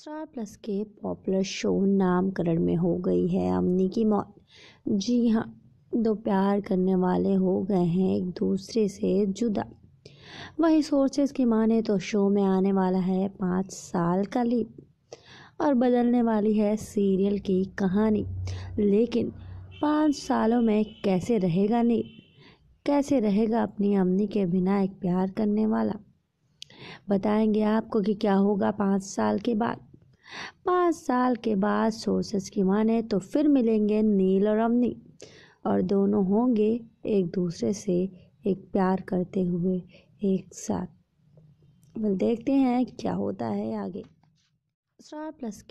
star Plus के popular show Naamkaran में हो गई है अमनी की मौत जी हाँ दो प्यार करने वाले हो गए हैं एक दूसरे से जुदा वही सोर्सेज की माने तो शो में आने वाला है पाँच साल का लीप और बदलने वाली है सीरियल की कहानी लेकिन पाँच सालों में कैसे रहेगा नीप कैसे रहेगा अपनी अमनी के बिना एक प्यार करने वाला बताएंगे आपको कि क्या होगा पाँच साल के बाद पाँच साल के बाद सोर्सेस की माने तो फिर मिलेंगे नील और अमनी और दोनों होंगे एक दूसरे से एक प्यार करते हुए एक साथ बल देखते हैं क्या होता है आगे स्टार प्लस